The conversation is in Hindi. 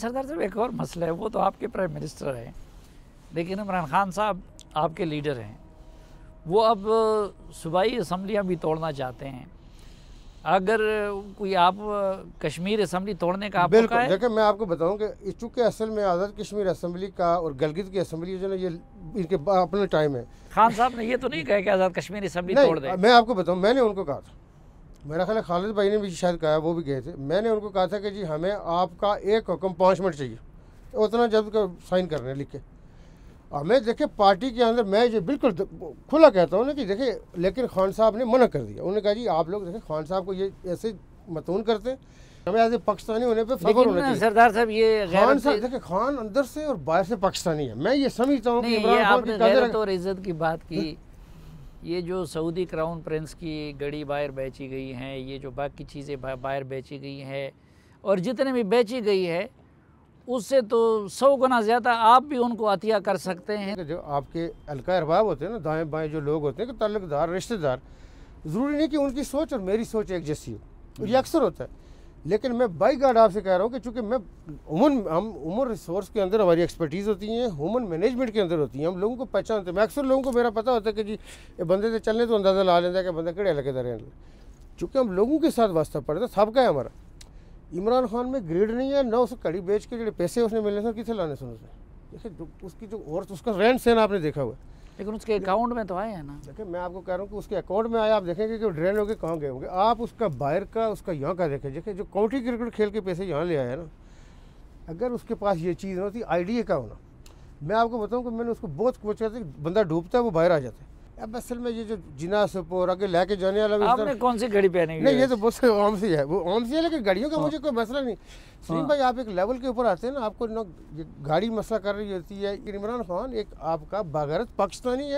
सरदार साहब एक और मसला है वो तो आपके प्राइम मिनिस्टर हैं लेकिन इमरान खान साहब आपके लीडर हैं वो अब सूबाई असम्बलियाँ भी तोड़ना चाहते हैं अगर कोई आप कश्मीर असम्बली तोड़ने का आपको बिल्कुल देखिए मैं आपको बताऊं कि चूँकि असल में आज़ाद कश्मीर असम्बली का और गलगित की असम्बली जो है ये इनके अपने टाइम है खान साहब ने ये तो नहीं कहा कि आज़ाद कश्मीर असम्बली तोड़ दे मैं आपको बताऊँ मैंने उनको कहा था मेरा ख्याल खालिद भाई ने भी शायद कहा वो भी गए थे मैंने उनको कहा था कि जी हमें आपका एक हुक्म पाँच मिनट चाहिए तो उतना जब साइन करने लिख के हमें देखे पार्टी के अंदर मैं ये बिल्कुल खुला कहता हूँ ना कि देखे लेकिन खान साहब ने मना कर दिया उन्होंने कहा जी आप लोग देखें खान साहब को ये ऐसे मतून करते हैं हमें एज पाकिस्तानी होने पर फख्र होना चाहिए सरदार साहब ये खान साहब देखे खान अंदर से और बाहर से पाकिस्तानी है मैं ये समझता हूँ इज्जत की बात की ये जो सऊदी क्राउन प्रिंस की घड़ी बाहर बेची गई हैं ये जो बाकी चीज़ें बाहर बेची गई हैं और जितने भी बेची गई है उससे तो सौ गुना ज़्यादा आप भी उनको अतिया कर सकते हैं जो आपके अलका अरबाब होते हैं ना दाएँ बाएँ जो लोग होते हैं तल्लकदार रिश्तेदार ज़रूरी नहीं कि उनकी सोच और मेरी सोच एक जैसी हो ये अक्सर होता है लेकिन मैं बाई गार्ड आपसे कह रहा हूँ कि चूंकि मैं उमन हम उमन रिसोर्स के अंदर हमारी एक्सपर्टीज़ होती है हुमन मैनेजमेंट के अंदर होती है हम लोगों को पहचानते हैं मैं अक्सर लोगों को मेरा पता होता है कि जी ये बंदे से चलने तो अंदाज़ा ला लेता है कि बंदा कड़े अलग दरें चूँकि हम लोगों के साथ वास्ता पड़ता है सबका है हमारा इमरान खान में ग्रेड नहीं है ना उसे कड़ी बेच के जो पैसे उसने मिलने थे किसे लाने सुन उसने देखिए उसकी जो और उसका रहन सहन आपने देखा हुआ है लेकिन उसके अकाउंट में तो आए हैं ना देखिए मैं आपको कह रहा हूँ कि उसके अकाउंट में आया आप देखेंगे कि ड्रेन गए कहाँ गए होंगे आप उसका बाहर का उसका यहाँ का देखें देखिए जो काउंटी क्रिकेट खेल के पैसे यहाँ ले आया ना अगर उसके पास ये चीज़ होती आइडिया का होना मैं आपको बताऊँ कि मैंने उसको बहुत कोच करते बंदा डूबता है वो बाहर आ जाता है अब असल में ये जो जिना सपोर आगे लेके जाने वाला आपने कौन सी घड़ी पहनी नहीं ये तो बहुत आम सी है वो आम सी है लेकिन घड़ियों का हाँ। मुझे कोई मसला नहीं सुनील हाँ। भाई आप एक लेवल के ऊपर आते हैं ना आपको ना गाड़ी मसला कर रही होती है इमरान खान एक आपका बागरत पाकिस्तानी है